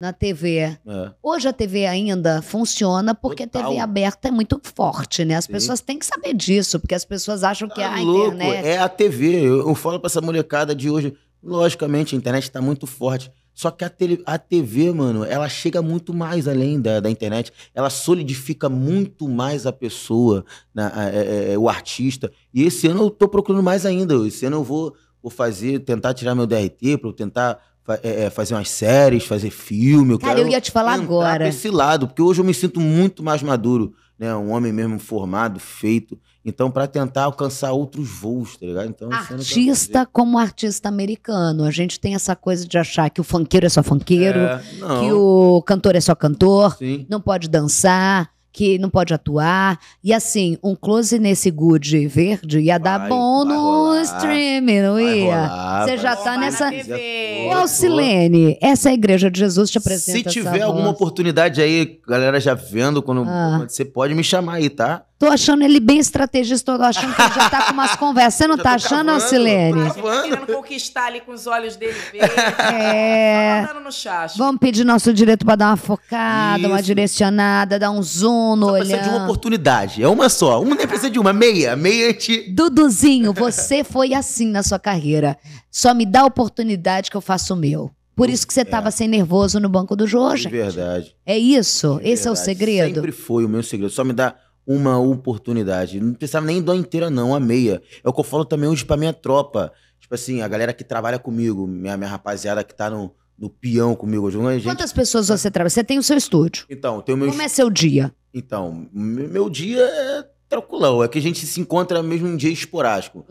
na TV. É. Hoje a TV ainda funciona porque Total. a TV aberta é muito forte, né? As Sim. pessoas têm que saber disso, porque as pessoas acham tá que ah, é a louco, internet. É a TV. Eu, eu falo para essa molecada de hoje. Logicamente, a internet está muito forte. Só que a, tele, a TV, mano, ela chega muito mais além da, da internet. Ela solidifica muito mais a pessoa, na, né, a, a, é, é, é, o artista. E esse ano eu tô procurando mais ainda. Esse ano eu vou, vou fazer, tentar tirar meu DRT, para eu tentar é, é, fazer umas séries, fazer filme. Eu Cara, eu ia te falar agora. esse lado, porque hoje eu me sinto muito mais maduro, né? Um homem mesmo formado, feito. Então, para tentar alcançar outros voos, tá ligado? Então, artista como artista americano. A gente tem essa coisa de achar que o funkeiro é só funkeiro, é, que o cantor é só cantor, Sim. não pode dançar que não pode atuar. E assim, um close nesse good verde ia dar vai, bom vai no rolar, streaming, não ia? Você já tá nessa. Ô, Silene, essa é a igreja de Jesus te apresenta. Se tiver alguma voz. oportunidade aí, galera já vendo, quando ah. você pode me chamar aí, tá? Tô achando ele bem estrategista, tô achando que ele já tá com umas conversas. Você não já tá achando, cavando, Silene? Tá querendo conquistar ali com os olhos dele verdes. Tá é. Só no chacho. Vamos pedir nosso direito para dar uma focada, Isso. uma direcionada, dar um zoom no só olhando. precisa de uma oportunidade. É uma só. Uma nem precisa de uma, meia. Meia te... Duduzinho, você foi assim na sua carreira. Só me dá a oportunidade que eu faço o meu. Por isso que você estava é. sem nervoso no banco do Jorge. É verdade. É isso? Esse verdade. é o segredo? Sempre foi o meu segredo. Só me dá uma oportunidade. Não precisava nem dó inteira, não, a meia. É o que eu falo também hoje pra minha tropa. Tipo assim, a galera que trabalha comigo, minha, minha rapaziada que tá no, no peão comigo. Gente... Quantas pessoas tá você trabalha? Você tem o seu estúdio. Então, tem o meu... Como é seu dia? Então, meu dia é tranquilão. É que a gente se encontra mesmo em dia esporádico.